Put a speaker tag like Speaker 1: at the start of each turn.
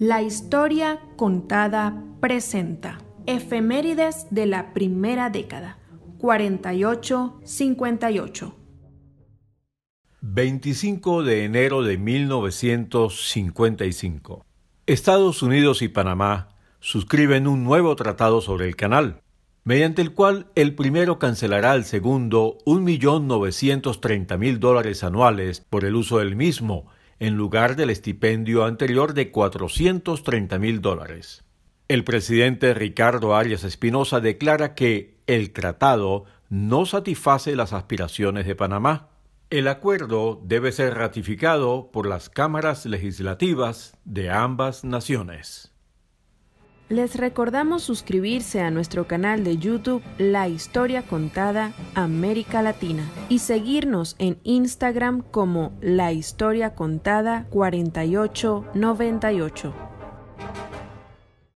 Speaker 1: La historia contada presenta efemérides de la primera década, 48-58.
Speaker 2: 25 de enero de 1955. Estados Unidos y Panamá suscriben un nuevo tratado sobre el canal, mediante el cual el primero cancelará al segundo 1.930.000 dólares anuales por el uso del mismo en lugar del estipendio anterior de 430 mil dólares. El presidente Ricardo Arias Espinosa declara que el tratado no satisface las aspiraciones de Panamá. El acuerdo debe ser ratificado por las cámaras legislativas de ambas naciones.
Speaker 1: Les recordamos suscribirse a nuestro canal de YouTube La Historia Contada América Latina y seguirnos en Instagram como La Historia Contada 4898.